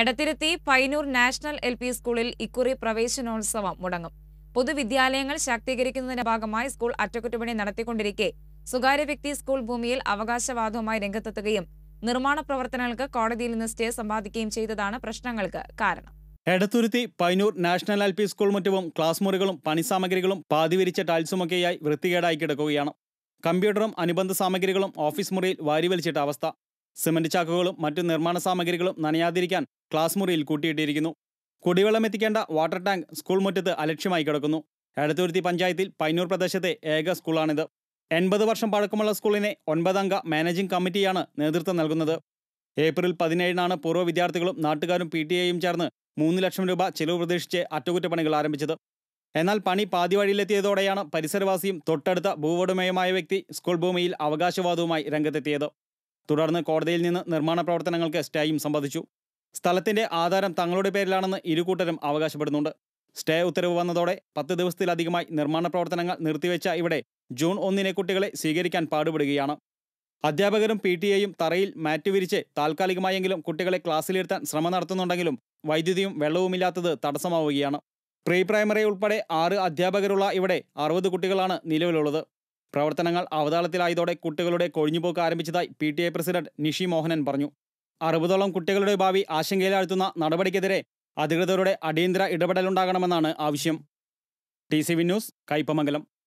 Edathiruthy Painoor national L P സ്കൂളിൽ ഇക്കുറി പ്രവേശനോത്സവം മുടങ്ങും പൊതുവിദ്യാലയങ്ങൾ ശാക്തീകരിക്കുന്നതിന്റെ ഭാഗമായി സ്കൂൾ അറ്റകുറ്റപ്പണി നടത്തിക്കൊണ്ടിരിക്കെ സ്വകാര്യ വ്യക്തി സ്കൂൾ ഭൂമിയിൽ അവകാശവാദവുമായി രംഗത്തെത്തുകയും നിർമ്മാണ പ്രവർത്തനങ്ങൾക്ക് കോടതിയിൽ നിന്ന് സ്റ്റേ സമ്പാദിക്കുകയും ചെയ്തതാണ് പ്രശ്നങ്ങൾക്ക് കാരണം Edathuruthy Painoor national L P school മുറ്റവും ക്ലാസ് മുറികളും പണിസാമഗ്രികളും പാതിവിരിച്ച ടൈൽസുമൊക്കെയായി വൃത്തികേടായി കിടക്കുകയാണ് കമ്പ്യൂട്ടറും അനുബന്ധ സാമഗ്രികളും ഓഫീസ് മുറിയിൽ വാരിവലിച്ചിട്ട അവസ്ഥ സിമന്റ് ചാക്കുകളും മറ്റു നിർമ്മാണ സാമഗ്രികളും നനയാതിരിക്കാൻ ക്ലാസ് മുറിയിൽ കൂട്ടിയിട്ടിരിക്കുന്നു കുടിവെള്ളം എത്തിക്കേണ്ട വാട്ടർ ടാങ്ക് സ്കൂൾ മുറ്റത്ത് അലക്ഷ്യമായി കിടക്കുന്നു എടത്തുരുത്തി പഞ്ചായത്തിൽ പൈനൂർ പ്രദേശത്തെ ഏക സ്കൂളാണിത് എൺപത് വർഷം പഴക്കമുള്ള സ്കൂളിനെ ഒൻപതംഗ മാനേജിംഗ് കമ്മിറ്റിയാണ് നേതൃത്വം നൽകുന്നത് ഏപ്രിൽ പതിനേഴിനാണ് പൂർവ്വ വിദ്യാർത്ഥികളും നാട്ടുകാരും പി ടി എയും ചേർന്ന് മൂന്ന് ലക്ഷം രൂപ ചെലവ് പ്രതീക്ഷിച്ച് അറ്റകുറ്റപ്പണികൾ ആരംഭിച്ചത് എന്നാൽ പണി പാതി വഴിയിലെത്തിയതോടെയാണ് പരിസരവാസിയും തൊട്ടടുത്ത ഭൂവുടമയുമായ വ്യക്തി സ്കൂൾ ഭൂമിയിൽ അവകാശവാദവുമായി രംഗത്തെത്തിയത് തുടർന്ന് കോടതിയിൽ നിന്ന് നിർമ്മാണ പ്രവർത്തനങ്ങൾക്ക് സ്റ്റേയും സംബന്ധിച്ചു സ്ഥലത്തിന്റെ ആധാരം തങ്ങളുടെ പേരിലാണെന്ന് ഇരുകൂട്ടരും അവകാശപ്പെടുന്നുണ്ട് സ്റ്റേ ഉത്തരവ് വന്നതോടെ പത്ത് ദിവസത്തിലധികമായി നിർമ്മാണ പ്രവർത്തനങ്ങൾ നിർത്തിവെച്ച ഇവിടെ ജൂൺ ഒന്നിനെ കുട്ടികളെ സ്വീകരിക്കാൻ പാടുപെടുകയാണ് അധ്യാപകരും പി ടി എയും തറയിൽ മാറ്റ് വിരിച്ച് താൽക്കാലികമായെങ്കിലും കുട്ടികളെ ക്ലാസ്സിലിരുത്താൻ ശ്രമം നടത്തുന്നുണ്ടെങ്കിലും വൈദ്യുതിയും വെള്ളവുമില്ലാത്തത് തടസ്സമാവുകയാണ് പ്രീ പ്രൈമറി ഉൾപ്പെടെ ആറ് അധ്യാപകരുള്ള ഇവിടെ അറുപത് കുട്ടികളാണ് നിലവിലുള്ളത് പ്രവർത്തനങ്ങൾ അവതാളത്തിലായതോടെ കുട്ടികളുടെ കൊഴിഞ്ഞുപോക്ക് ആരംഭിച്ചതായി P T I president Nishi Mohanan പറഞ്ഞു അറുപതോളം കുട്ടികളുടെ ഭാവി ആശങ്കയിലാഴ്ത്തുന്ന നടപടിക്കെതിരെ അധികൃതരുടെ അടിയന്തര ഇടപെടലുണ്ടാകണമെന്നാണ് ആവശ്യം T C V news Kaipamangalam